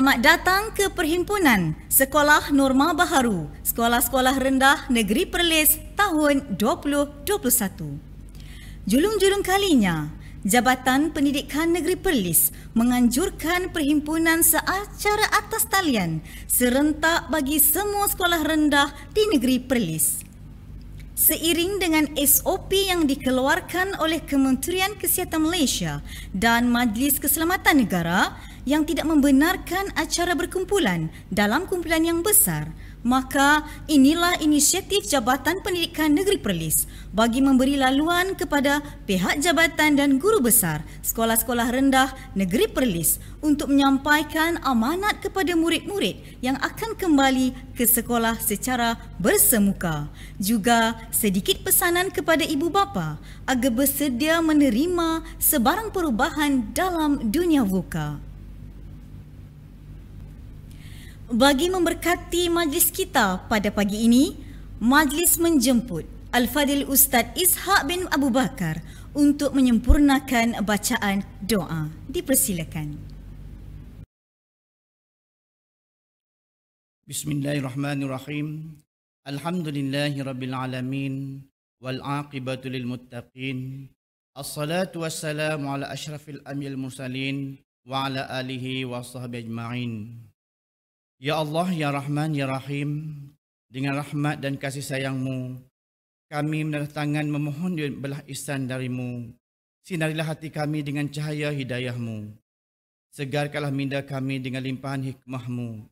Selamat datang ke Perhimpunan Sekolah Norma Baharu, Sekolah-Sekolah Rendah Negeri Perlis tahun 2021. Julung-julung kalinya, Jabatan Pendidikan Negeri Perlis menganjurkan perhimpunan seacara atas talian serentak bagi semua sekolah rendah di Negeri Perlis. Seiring dengan SOP yang dikeluarkan oleh Kementerian Kesihatan Malaysia dan Majlis Keselamatan Negara yang tidak membenarkan acara berkumpulan dalam kumpulan yang besar, Maka inilah inisiatif Jabatan Pendidikan Negeri Perlis bagi memberi laluan kepada pihak jabatan dan guru besar sekolah-sekolah rendah Negeri Perlis untuk menyampaikan amanat kepada murid-murid yang akan kembali ke sekolah secara bersemuka. Juga sedikit pesanan kepada ibu bapa agar bersedia menerima sebarang perubahan dalam dunia vokal. Bagi memberkati majlis kita pada pagi ini, majlis menjemput Al-Fadil Ustaz Ishaq bin Abu Bakar untuk menyempurnakan bacaan doa. Dipersilakan. Bismillahirrahmanirrahim. Alhamdulillahirrabbilalamin. Wal'aqibatulil muttaqin. Assalatu wassalamu ala ashrafil amyal mursalin. Wa ala alihi wa sahbihi ajma'in. Ya Allah, Ya Rahman, Ya Rahim, dengan rahmat dan kasih sayangmu, kami menaruh tangan memohon belah isan darimu. Sinarilah hati kami dengan cahaya hidayahmu. Segarkanlah minda kami dengan limpahan hikmahmu.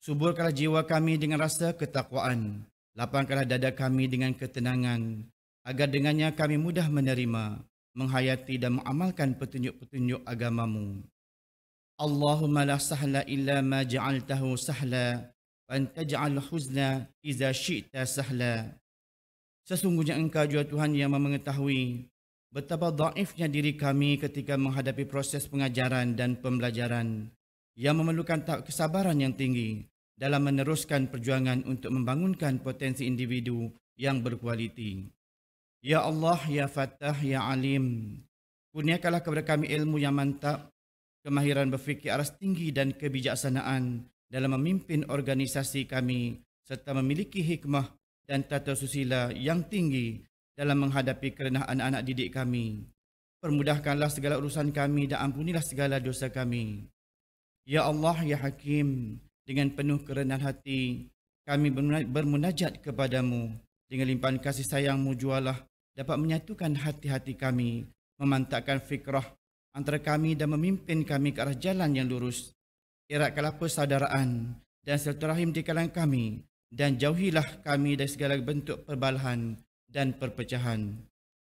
Suburkanlah jiwa kami dengan rasa ketakwaan. Lapangkanlah dada kami dengan ketenangan. Agar dengannya kami mudah menerima, menghayati dan mengamalkan petunjuk-petunjuk agamamu. اللهم لا سهل إلا ما جعلته سهلا anta تجعل الحزن إذا شئت سهلا Sesungguhnya engkau juga Tuhan yang mengetahui betapa daifnya diri kami ketika menghadapi proses pengajaran dan pembelajaran yang memerlukan tak kesabaran yang tinggi dalam meneruskan perjuangan untuk membangunkan potensi individu yang berkualiti. Ya Allah, Ya Fattah, Ya Alim, kurniakanlah kepada kami ilmu yang mantap kemahiran berfikir aras tinggi dan kebijaksanaan dalam memimpin organisasi kami serta memiliki hikmah dan tata susila yang tinggi dalam menghadapi kerenah anak-anak didik kami. Permudahkanlah segala urusan kami dan ampunilah segala dosa kami. Ya Allah, Ya Hakim, dengan penuh kerenan hati, kami bermunajat kepadamu. Dengan limpahan kasih sayangmu jualah dapat menyatukan hati-hati kami, memantapkan fikrah antara kami dan memimpin kami ke arah jalan yang lurus. Irakkanlah persaudaraan dan silaturahim di kalangan kami dan jauhilah kami dari segala bentuk perbalahan dan perpecahan.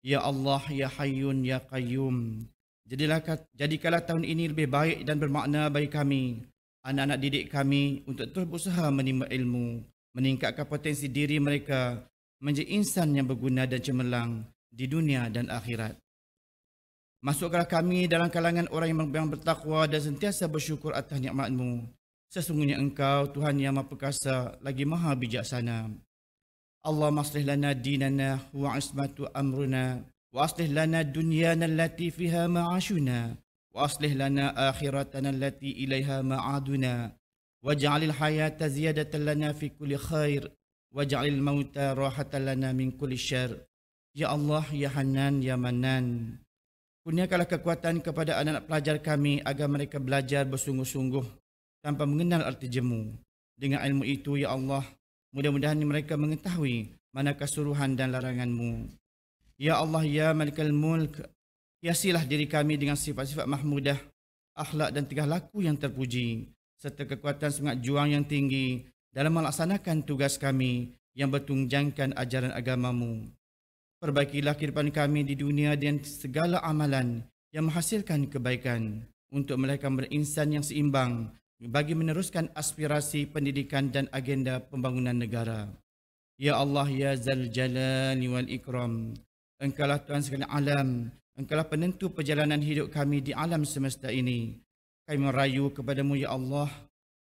Ya Allah, Ya Hayyun, Ya Qayyum. Jadilah, jadikanlah tahun ini lebih baik dan bermakna bagi kami, anak-anak didik kami untuk terus berusaha menimba ilmu, meningkatkan potensi diri mereka menjadi insan yang berguna dan cemerlang di dunia dan akhirat. Masuklah kami dalam kalangan orang yang, yang bertakwa dan sentiasa bersyukur atas nikmatMu. Sesungguhnya Engkau Tuhan yang Maha Perkasa lagi Maha Bijaksana. Allah maslih lana dinana wa ismatu amruna wa aslih lana dunyana allati fiha ma'ashuna wa aslih lana akhiratana lati ilaiha ma'aduna wa ja'alil hayata ziyadatan lana fi kulli khair wa ja'alil mauta rahatan lana min kulli syar. Ya Allah, Ya Hanan, Ya Manan. Kurniakanlah kekuatan kepada anak-anak pelajar kami agar mereka belajar bersungguh-sungguh tanpa mengenal arti jemu. Dengan ilmu itu, Ya Allah, mudah-mudahan mereka mengetahui mana kesuruhan dan laranganmu. Ya Allah, Ya Malikal Mulk, hiasilah diri kami dengan sifat-sifat mahmudah, akhlak dan tegah laku yang terpuji, serta kekuatan semangat juang yang tinggi dalam melaksanakan tugas kami yang bertunjangkan ajaran agamamu. Perbaikilah kehidupan kami di dunia dengan segala amalan yang menghasilkan kebaikan untuk melahirkan berinsan yang seimbang bagi meneruskan aspirasi pendidikan dan agenda pembangunan negara. Ya Allah, Ya Zal Jalani Wal Ikram, lah Tuhan segala alam, Engkau lah penentu perjalanan hidup kami di alam semesta ini. Kami merayu kepadamu, Ya Allah,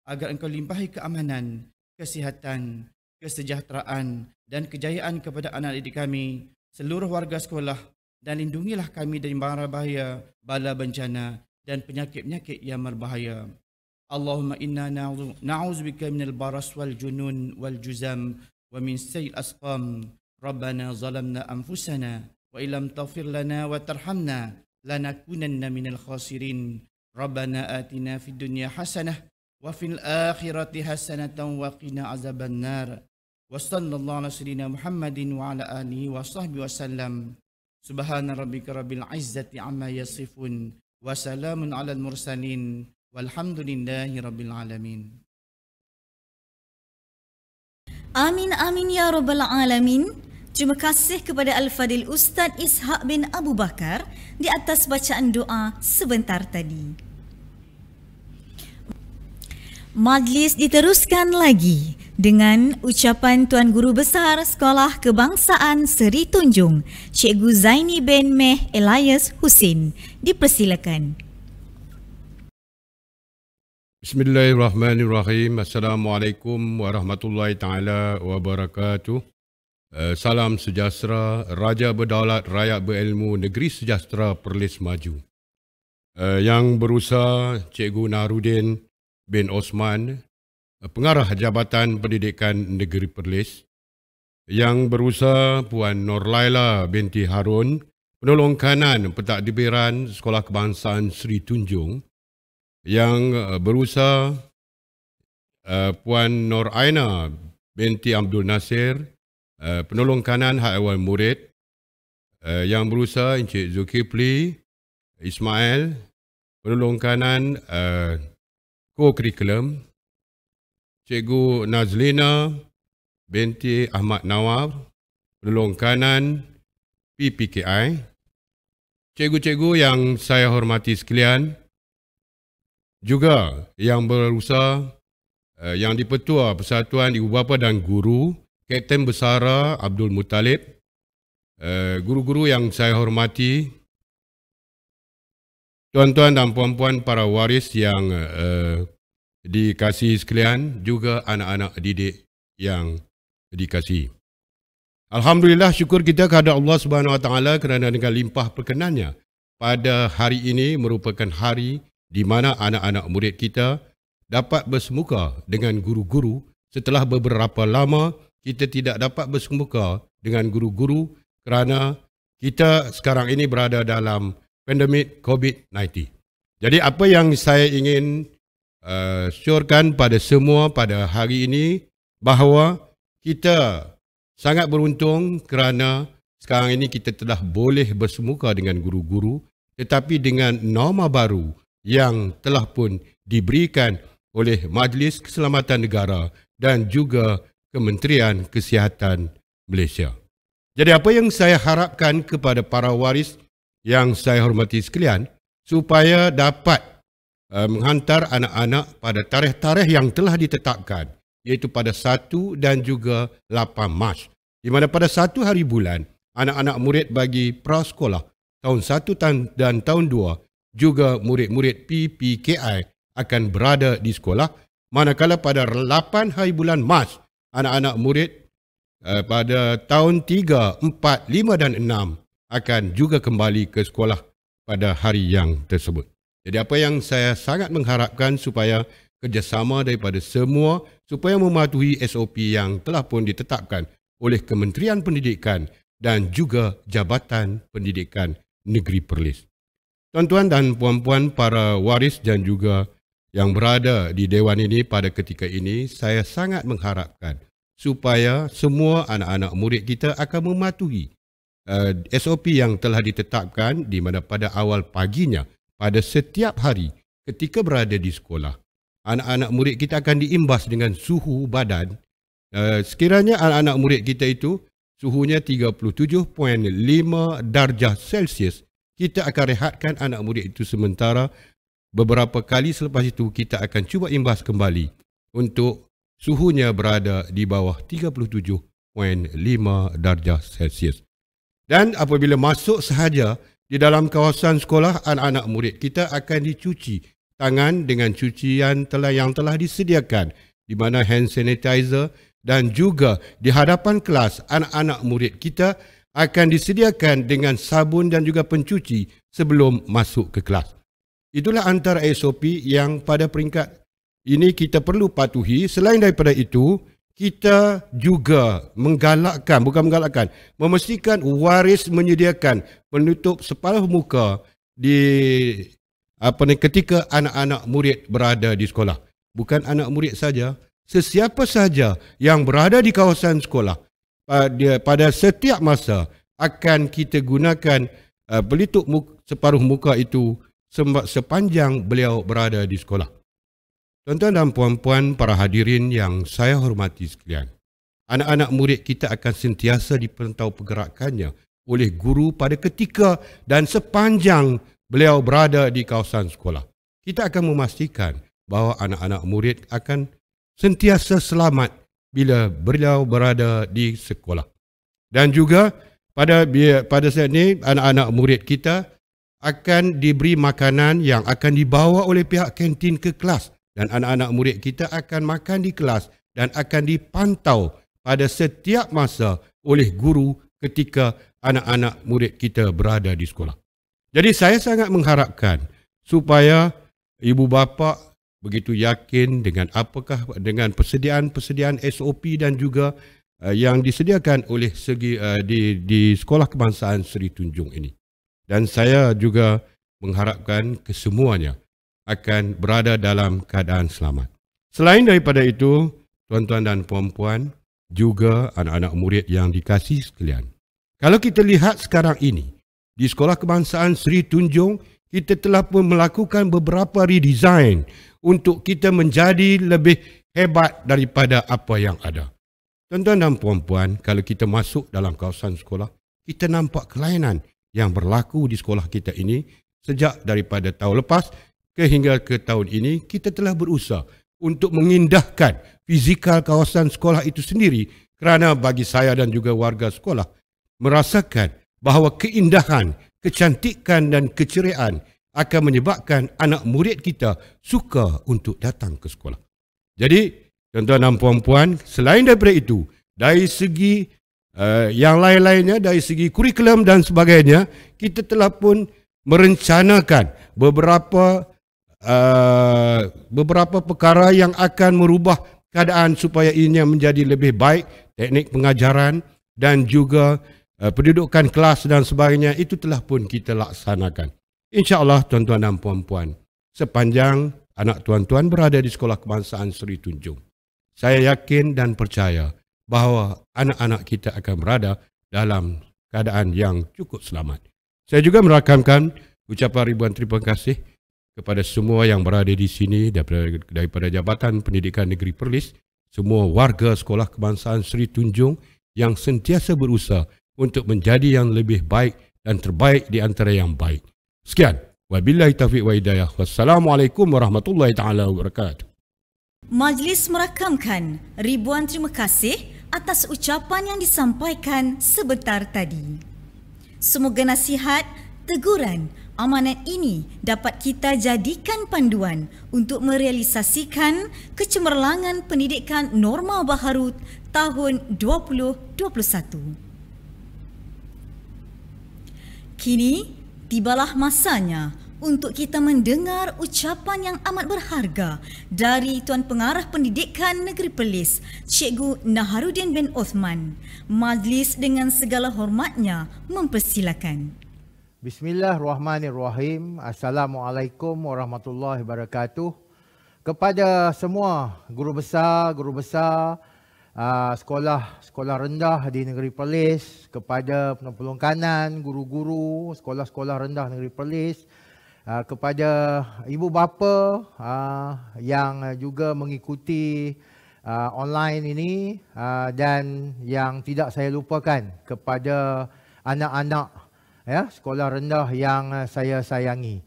agar Engkau limpahi keamanan, kesihatan, kesejahteraan dan kejayaan kepada anak didik kami seluruh warga sekolah dan lindungilah kami dari mara bahaya, bala bencana dan penyakit-penyakit yang berbahaya. Allahumma inna na'uzubika minal baras wal junun wal juzam wa min sayyil asqam. Rabbana zalamna anfusana wa ilam tawfir lana wa tarhamna lanakunanna minal khasirin. Rabbana atina fid dunya hasanah wa fil akhirati hasanatan wa qina azaban nar wa sallallahu ala sayyidina Muhammadin wa ala alihi wa wasallam. Subhana rabbika rabbil izzati amma yasifun wa salamun ala al mursalin walhamdulillahi rabbil alamin. Amin amin ya rabbal alamin. Terima kasih kepada Al-Fadil Ustaz Ishaq bin Abu Bakar di atas bacaan doa sebentar tadi. Majlis diteruskan lagi dengan ucapan Tuan Guru Besar Sekolah Kebangsaan Seri Tunjung, Cikgu Zaini bin Meh Elias Husin. Dipersilakan. Bismillahirrahmanirrahim. Assalamualaikum warahmatullahi taala wabarakatuh. Eh, salam sejahtera, Raja Berdaulat, Rakyat Berilmu, Negeri Sejahtera, Perlis Maju. Eh, yang berusaha Cikgu Narudin bin Osman, Pengarah Jabatan Pendidikan Negeri Perlis yang berusaha Puan Nur Laila binti Harun penolong kanan pentadbiran Sekolah Kebangsaan Sri Tunjung yang eh, berusaha eh, Puan Nur Aina binti Abdul Nasir eh, penolong kanan hak awal murid yang berusaha Encik Zulkifli Ismail penolong kanan uh, Cikgu Nazlina binti Ahmad Nawar, Pelulung Kanan PPKI. Cikgu-cikgu yang saya hormati sekalian, juga yang berusaha uh, yang dipetua Persatuan Ibu Bapa dan Guru, Kapten Besara Abdul Muttalib, eh, guru-guru uh, yang saya hormati, tuan-tuan dan puan-puan para waris yang uh, dikasih sekalian juga anak-anak didik yang dikasih. Alhamdulillah syukur kita kepada Allah Subhanahu Wa Taala kerana dengan limpah perkenannya pada hari ini merupakan hari di mana anak-anak murid kita dapat bersemuka dengan guru-guru setelah beberapa lama kita tidak dapat bersemuka dengan guru-guru kerana kita sekarang ini berada dalam pandemik COVID-19. Jadi apa yang saya ingin uh, eh, syorkan pada semua pada hari ini bahawa kita sangat beruntung kerana sekarang ini kita telah boleh bersemuka dengan guru-guru tetapi dengan norma baru yang telah pun diberikan oleh Majlis Keselamatan Negara dan juga Kementerian Kesihatan Malaysia. Jadi apa yang saya harapkan kepada para waris yang saya hormati sekalian supaya dapat uh, menghantar anak-anak pada tarikh-tarikh yang telah ditetapkan iaitu pada 1 dan juga 8 Mac di mana pada satu hari bulan anak-anak murid bagi prasekolah tahun 1 dan tahun 2 juga murid-murid PPKI akan berada di sekolah manakala pada 8 hari bulan Mac anak-anak murid uh, pada tahun 3, 4, 5 dan 6 akan juga kembali ke sekolah pada hari yang tersebut. Jadi apa yang saya sangat mengharapkan supaya kerjasama daripada semua supaya mematuhi SOP yang telah pun ditetapkan oleh Kementerian Pendidikan dan juga Jabatan Pendidikan Negeri Perlis. Tuan-tuan dan puan-puan para waris dan juga yang berada di Dewan ini pada ketika ini, saya sangat mengharapkan supaya semua anak-anak murid kita akan mematuhi uh, eh, SOP yang telah ditetapkan di mana pada awal paginya pada setiap hari ketika berada di sekolah. Anak-anak murid kita akan diimbas dengan suhu badan. Eh, sekiranya anak-anak murid kita itu suhunya 37.5 darjah Celsius, kita akan rehatkan anak murid itu sementara beberapa kali selepas itu kita akan cuba imbas kembali untuk suhunya berada di bawah 37.5 darjah Celsius. Dan apabila masuk sahaja, di dalam kawasan sekolah anak-anak murid kita akan dicuci tangan dengan cucian telah yang telah disediakan di mana hand sanitizer dan juga di hadapan kelas anak-anak murid kita akan disediakan dengan sabun dan juga pencuci sebelum masuk ke kelas. Itulah antara SOP yang pada peringkat ini kita perlu patuhi. Selain daripada itu, kita juga menggalakkan, bukan menggalakkan, memastikan waris menyediakan penutup separuh muka di apa ni ketika anak-anak murid berada di sekolah. Bukan anak murid saja, sesiapa saja yang berada di kawasan sekolah pada, pada setiap masa akan kita gunakan uh, pelitup muka, separuh muka itu sepanjang beliau berada di sekolah. Tuan-tuan dan puan-puan para hadirin yang saya hormati sekalian. Anak-anak murid kita akan sentiasa diperintau pergerakannya oleh guru pada ketika dan sepanjang beliau berada di kawasan sekolah. Kita akan memastikan bahawa anak-anak murid akan sentiasa selamat bila beliau berada di sekolah. Dan juga pada pada saat ini anak-anak murid kita akan diberi makanan yang akan dibawa oleh pihak kantin ke kelas dan anak-anak murid kita akan makan di kelas dan akan dipantau pada setiap masa oleh guru ketika anak-anak murid kita berada di sekolah. Jadi saya sangat mengharapkan supaya ibu bapa begitu yakin dengan apakah dengan persediaan-persediaan SOP dan juga uh, yang disediakan oleh segi uh, di di sekolah kebangsaan Seri Tunjung ini. Dan saya juga mengharapkan kesemuanya akan berada dalam keadaan selamat. Selain daripada itu, tuan-tuan dan puan-puan, juga anak-anak murid yang dikasih sekalian. Kalau kita lihat sekarang ini, di Sekolah Kebangsaan Sri Tunjung, kita telah pun melakukan beberapa redesign untuk kita menjadi lebih hebat daripada apa yang ada. Tuan-tuan dan puan-puan, kalau kita masuk dalam kawasan sekolah, kita nampak kelainan yang berlaku di sekolah kita ini sejak daripada tahun lepas sehingga ke tahun ini kita telah berusaha untuk mengindahkan fizikal kawasan sekolah itu sendiri kerana bagi saya dan juga warga sekolah merasakan bahawa keindahan, kecantikan dan keceriaan akan menyebabkan anak murid kita suka untuk datang ke sekolah. Jadi, tuan-tuan dan puan-puan, selain daripada itu, dari segi uh, yang lain-lainnya, dari segi kurikulum dan sebagainya, kita telah pun merencanakan beberapa Eh, beberapa perkara yang akan merubah keadaan supaya ianya menjadi lebih baik teknik pengajaran dan juga uh, pendudukan kelas dan sebagainya itu telah pun kita laksanakan insyaallah tuan-tuan dan puan-puan sepanjang anak tuan-tuan berada di sekolah kebangsaan Seri Tunjung saya yakin dan percaya bahawa anak-anak kita akan berada dalam keadaan yang cukup selamat saya juga merakamkan ucapan ribuan terima kasih kepada semua yang berada di sini daripada, daripada Jabatan Pendidikan Negeri Perlis, semua warga Sekolah Kebangsaan Seri Tunjung yang sentiasa berusaha untuk menjadi yang lebih baik dan terbaik di antara yang baik. Sekian. Wabillahi taufiq wa hidayah. Wassalamualaikum warahmatullahi taala wabarakatuh. Majlis merakamkan ribuan terima kasih atas ucapan yang disampaikan sebentar tadi. Semoga nasihat, teguran amanat ini dapat kita jadikan panduan untuk merealisasikan kecemerlangan pendidikan norma baharu tahun 2021. Kini, tibalah masanya untuk kita mendengar ucapan yang amat berharga dari Tuan Pengarah Pendidikan Negeri Perlis, Cikgu Naharudin bin Osman. Majlis dengan segala hormatnya mempersilakan. Bismillahirrahmanirrahim. Assalamualaikum warahmatullahi wabarakatuh. Kepada semua guru besar, guru besar, ah, sekolah sekolah rendah di negeri Perlis, kepada penolong kanan, guru-guru, sekolah-sekolah rendah negeri Perlis, ah, kepada ibu bapa ah, yang juga mengikuti online ini dan yang tidak saya lupakan kepada anak-anak ya, sekolah rendah yang eh, saya sayangi.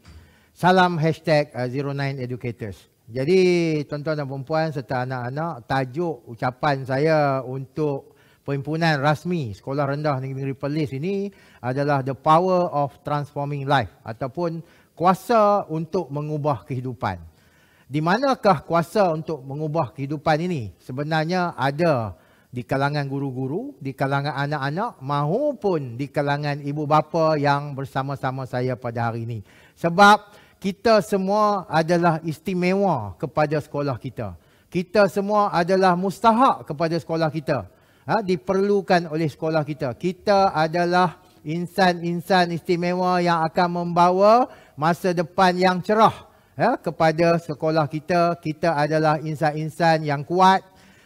Salam hashtag 09educators. Eh, Jadi tuan-tuan dan perempuan serta anak-anak, tajuk ucapan saya untuk perhimpunan rasmi sekolah rendah negeri Perlis ini adalah The Power of Transforming Life ataupun kuasa untuk mengubah kehidupan. Di manakah kuasa untuk mengubah kehidupan ini? Sebenarnya ada di kalangan guru-guru, di kalangan anak-anak maupun di kalangan ibu bapa yang bersama-sama saya pada hari ini. Sebab kita semua adalah istimewa kepada sekolah kita. Kita semua adalah mustahak kepada sekolah kita. Ha, diperlukan oleh sekolah kita. Kita adalah insan-insan istimewa yang akan membawa masa depan yang cerah ya, kepada sekolah kita. Kita adalah insan-insan yang kuat,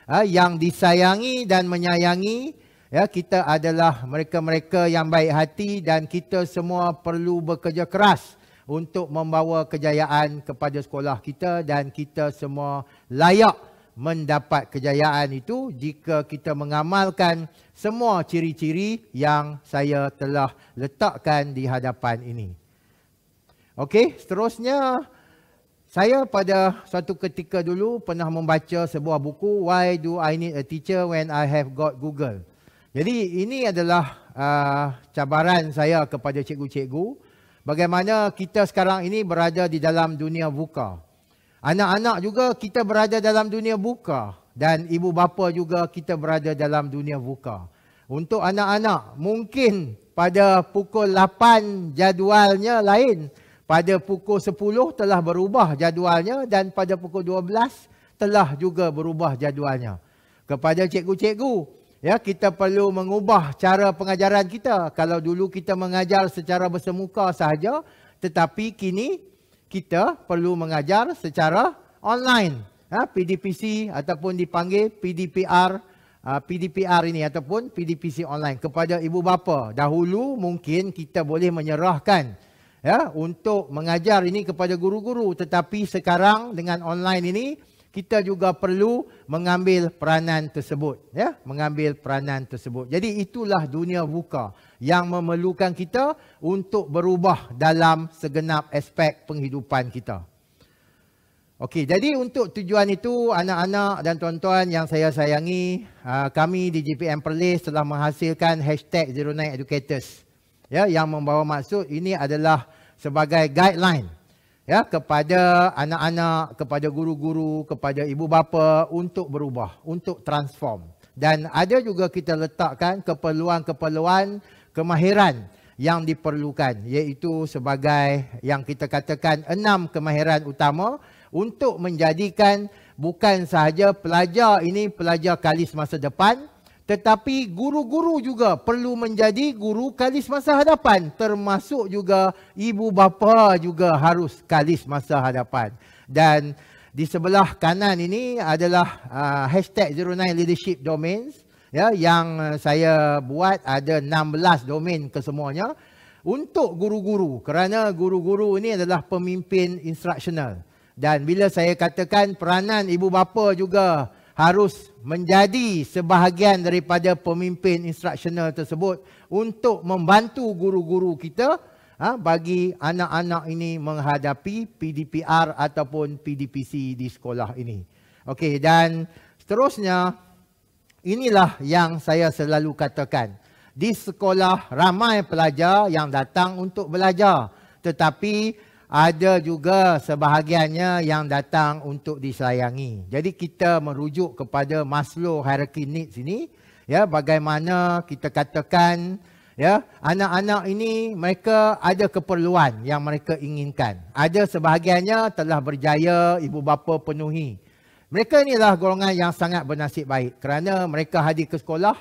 Ha, yang disayangi dan menyayangi ya kita adalah mereka-mereka yang baik hati dan kita semua perlu bekerja keras untuk membawa kejayaan kepada sekolah kita dan kita semua layak mendapat kejayaan itu jika kita mengamalkan semua ciri-ciri yang saya telah letakkan di hadapan ini. Okey, seterusnya saya pada satu ketika dulu pernah membaca sebuah buku Why do I need a teacher when I have got Google. Jadi ini adalah uh, cabaran saya kepada cikgu-cikgu bagaimana kita sekarang ini berada di dalam dunia buka. Anak-anak juga kita berada dalam dunia buka dan ibu bapa juga kita berada dalam dunia buka. Untuk anak-anak mungkin pada pukul 8 jadualnya lain pada pukul 10 telah berubah jadualnya dan pada pukul 12 telah juga berubah jadualnya. Kepada cikgu-cikgu, ya kita perlu mengubah cara pengajaran kita. Kalau dulu kita mengajar secara bersemuka sahaja, tetapi kini kita perlu mengajar secara online. Ya, ha, PDPC ataupun dipanggil PDPR, ha, PDPR ini ataupun PDPC online. Kepada ibu bapa, dahulu mungkin kita boleh menyerahkan ya untuk mengajar ini kepada guru-guru tetapi sekarang dengan online ini kita juga perlu mengambil peranan tersebut ya mengambil peranan tersebut jadi itulah dunia buka yang memerlukan kita untuk berubah dalam segenap aspek penghidupan kita okey jadi untuk tujuan itu anak-anak dan tuan-tuan yang saya sayangi ah, kami di GPM Perlis telah menghasilkan hashtag Educators ya yang membawa maksud ini adalah sebagai guideline ya kepada anak-anak kepada guru-guru kepada ibu bapa untuk berubah untuk transform dan ada juga kita letakkan keperluan-keperluan kemahiran yang diperlukan iaitu sebagai yang kita katakan enam kemahiran utama untuk menjadikan bukan sahaja pelajar ini pelajar kalis masa depan tetapi guru-guru juga perlu menjadi guru kalis masa hadapan. Termasuk juga ibu bapa juga harus kalis masa hadapan. Dan di sebelah kanan ini adalah uh, hashtag 09 Leadership Domains. Ya, yang saya buat ada 16 domain kesemuanya untuk guru-guru kerana guru-guru ini adalah pemimpin instruksional. dan bila saya katakan peranan ibu bapa juga harus menjadi sebahagian daripada pemimpin instruksional tersebut untuk membantu guru-guru kita ha, bagi anak-anak ini menghadapi PDPR ataupun PDPC di sekolah ini. Okey dan seterusnya inilah yang saya selalu katakan. Di sekolah ramai pelajar yang datang untuk belajar tetapi ada juga sebahagiannya yang datang untuk disayangi. Jadi kita merujuk kepada Maslow hierarchy needs ini ya bagaimana kita katakan ya anak-anak ini mereka ada keperluan yang mereka inginkan. Ada sebahagiannya telah berjaya ibu bapa penuhi. Mereka inilah golongan yang sangat bernasib baik kerana mereka hadir ke sekolah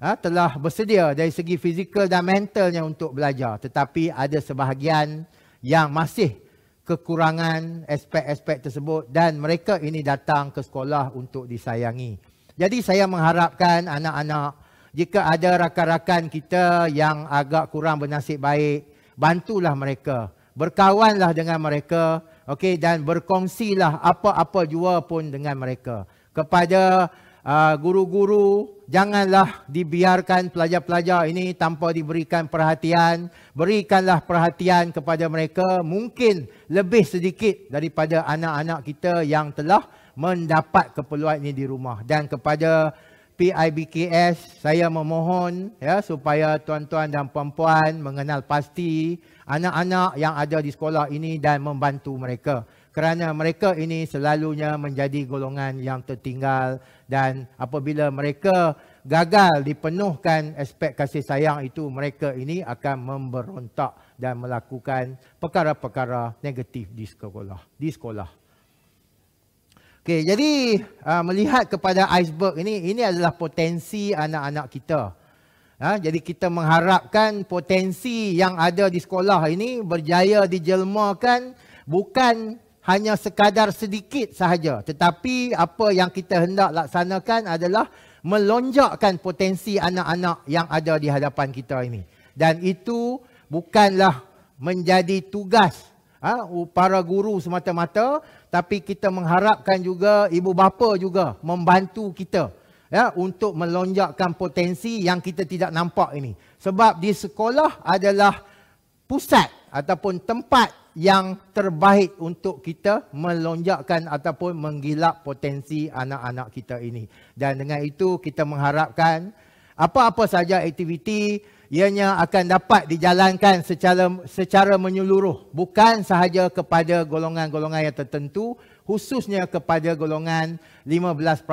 ya, telah bersedia dari segi fizikal dan mentalnya untuk belajar. Tetapi ada sebahagian yang masih kekurangan aspek-aspek tersebut dan mereka ini datang ke sekolah untuk disayangi. Jadi saya mengharapkan anak-anak jika ada rakan-rakan kita yang agak kurang bernasib baik, bantulah mereka. Berkawanlah dengan mereka okay, dan berkongsilah apa-apa jua pun dengan mereka. Kepada uh, guru-guru janganlah dibiarkan pelajar-pelajar ini tanpa diberikan perhatian. Berikanlah perhatian kepada mereka mungkin lebih sedikit daripada anak-anak kita yang telah mendapat keperluan ini di rumah. Dan kepada PIBKS, saya memohon ya, supaya tuan-tuan dan puan-puan mengenal pasti anak-anak yang ada di sekolah ini dan membantu mereka kerana mereka ini selalunya menjadi golongan yang tertinggal dan apabila mereka gagal dipenuhkan aspek kasih sayang itu mereka ini akan memberontak dan melakukan perkara-perkara negatif di sekolah di sekolah Okey jadi uh, melihat kepada iceberg ini ini adalah potensi anak-anak kita. Ha jadi kita mengharapkan potensi yang ada di sekolah ini berjaya dijelmakan bukan hanya sekadar sedikit sahaja. Tetapi apa yang kita hendak laksanakan adalah melonjakkan potensi anak-anak yang ada di hadapan kita ini. Dan itu bukanlah menjadi tugas ha, para guru semata-mata. Tapi kita mengharapkan juga ibu bapa juga membantu kita ya, untuk melonjakkan potensi yang kita tidak nampak ini. Sebab di sekolah adalah pusat ataupun tempat yang terbaik untuk kita melonjakkan ataupun menggilap potensi anak-anak kita ini. Dan dengan itu kita mengharapkan apa-apa saja aktiviti ianya akan dapat dijalankan secara secara menyeluruh bukan sahaja kepada golongan-golongan yang tertentu khususnya kepada golongan 15%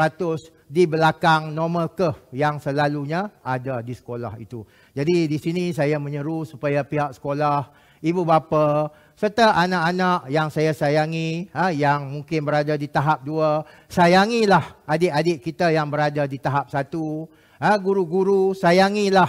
di belakang normal curve yang selalunya ada di sekolah itu. Jadi di sini saya menyeru supaya pihak sekolah ibu bapa serta anak-anak yang saya sayangi ha, yang mungkin berada di tahap dua. Sayangilah adik-adik kita yang berada di tahap satu. guru ha, guru-guru sayangilah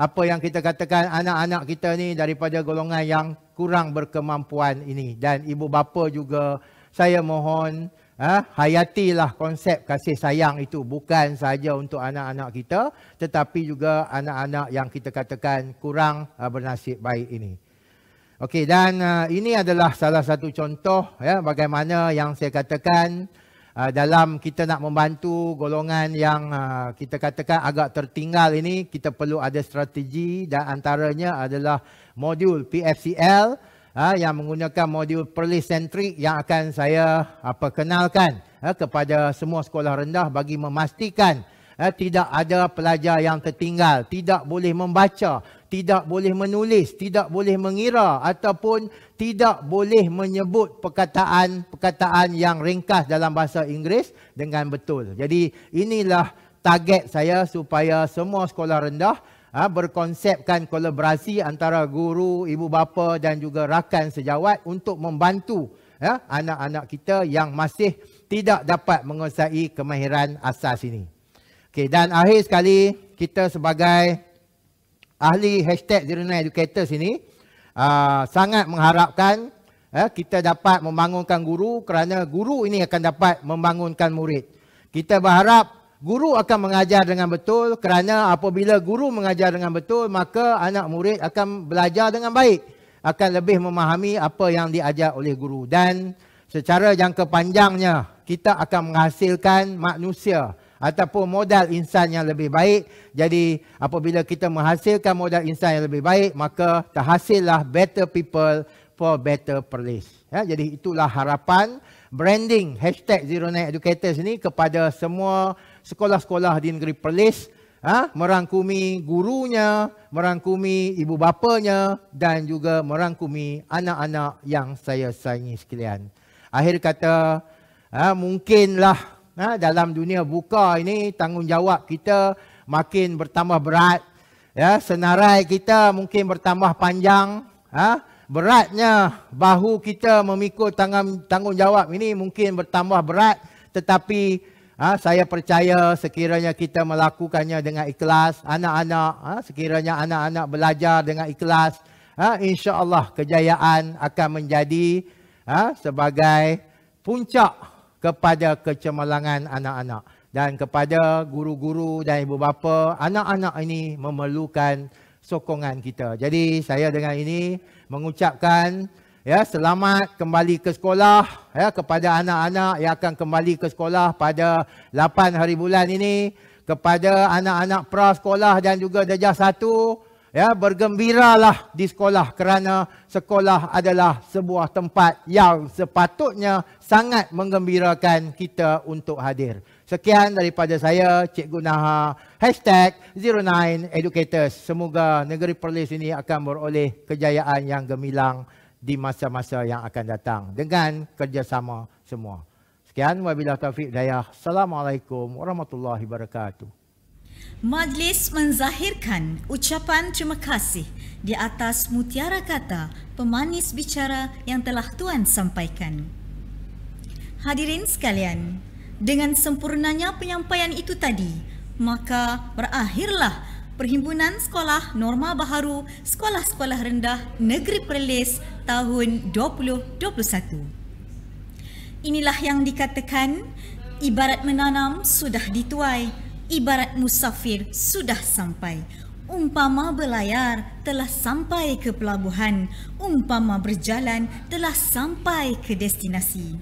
apa yang kita katakan anak-anak kita ni daripada golongan yang kurang berkemampuan ini. Dan ibu bapa juga saya mohon ha, hayatilah konsep kasih sayang itu bukan sahaja untuk anak-anak kita tetapi juga anak-anak yang kita katakan kurang ha, bernasib baik ini. Okey dan uh, ini adalah salah satu contoh ya bagaimana yang saya katakan uh, dalam kita nak membantu golongan yang uh, kita katakan agak tertinggal ini kita perlu ada strategi dan antaranya adalah modul PFCL uh, yang menggunakan modul Perli Centric yang akan saya uh, perkenalkan uh, kepada semua sekolah rendah bagi memastikan eh, tidak ada pelajar yang tertinggal, tidak boleh membaca, tidak boleh menulis, tidak boleh mengira ataupun tidak boleh menyebut perkataan-perkataan yang ringkas dalam bahasa Inggeris dengan betul. Jadi inilah target saya supaya semua sekolah rendah ha, berkonsepkan kolaborasi antara guru, ibu bapa dan juga rakan sejawat untuk membantu ya, anak-anak kita yang masih tidak dapat menguasai kemahiran asas ini. Okay, dan akhir sekali kita sebagai ahli hashtag Zirina Educator sini uh, sangat mengharapkan uh, kita dapat membangunkan guru kerana guru ini akan dapat membangunkan murid. Kita berharap guru akan mengajar dengan betul kerana apabila guru mengajar dengan betul maka anak murid akan belajar dengan baik. Akan lebih memahami apa yang diajar oleh guru dan secara jangka panjangnya kita akan menghasilkan manusia ataupun modal insan yang lebih baik. Jadi apabila kita menghasilkan modal insan yang lebih baik, maka terhasillah better people for better place. Ya, jadi itulah harapan branding hashtag Zero Net Educators ini kepada semua sekolah-sekolah di negeri Perlis ha, merangkumi gurunya, merangkumi ibu bapanya dan juga merangkumi anak-anak yang saya sayangi sekalian. Akhir kata, ha, mungkinlah ha, dalam dunia buka ini tanggungjawab kita makin bertambah berat ya senarai kita mungkin bertambah panjang ha, beratnya bahu kita memikul tangan, tanggungjawab ini mungkin bertambah berat tetapi ha, saya percaya sekiranya kita melakukannya dengan ikhlas anak-anak ha, sekiranya anak-anak belajar dengan ikhlas ha, insyaallah kejayaan akan menjadi ha, sebagai puncak kepada kecemerlangan anak-anak dan kepada guru-guru dan ibu bapa anak-anak ini memerlukan sokongan kita. Jadi saya dengan ini mengucapkan ya selamat kembali ke sekolah ya kepada anak-anak yang akan kembali ke sekolah pada 8 hari bulan ini kepada anak-anak prasekolah dan juga satu ya bergembiralah di sekolah kerana sekolah adalah sebuah tempat yang sepatutnya sangat menggembirakan kita untuk hadir. Sekian daripada saya, Cik Gunaha hashtag 09educators. Semoga negeri Perlis ini akan beroleh kejayaan yang gemilang di masa-masa yang akan datang dengan kerjasama semua. Sekian, wabillahi taufiq daya. Assalamualaikum warahmatullahi wabarakatuh. Majlis menzahirkan ucapan terima kasih di atas mutiara kata pemanis bicara yang telah Tuan sampaikan. Hadirin sekalian, dengan sempurnanya penyampaian itu tadi, maka berakhirlah Perhimpunan Sekolah Norma Baharu Sekolah-Sekolah Rendah Negeri Perlis tahun 2021. Inilah yang dikatakan, ibarat menanam sudah dituai, ibarat musafir sudah sampai. Umpama berlayar telah sampai ke pelabuhan, umpama berjalan telah sampai ke destinasi.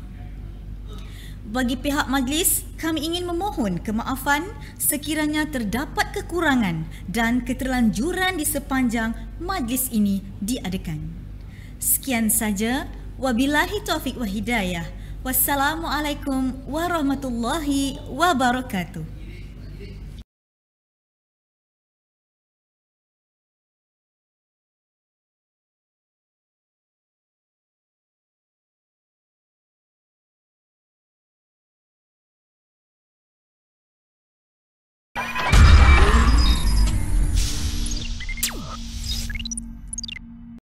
Bagi pihak majlis, kami ingin memohon kemaafan sekiranya terdapat kekurangan dan keterlanjuran di sepanjang majlis ini diadakan. Sekian saja, wabilahi taufiq wa hidayah. Wassalamualaikum warahmatullahi wabarakatuh.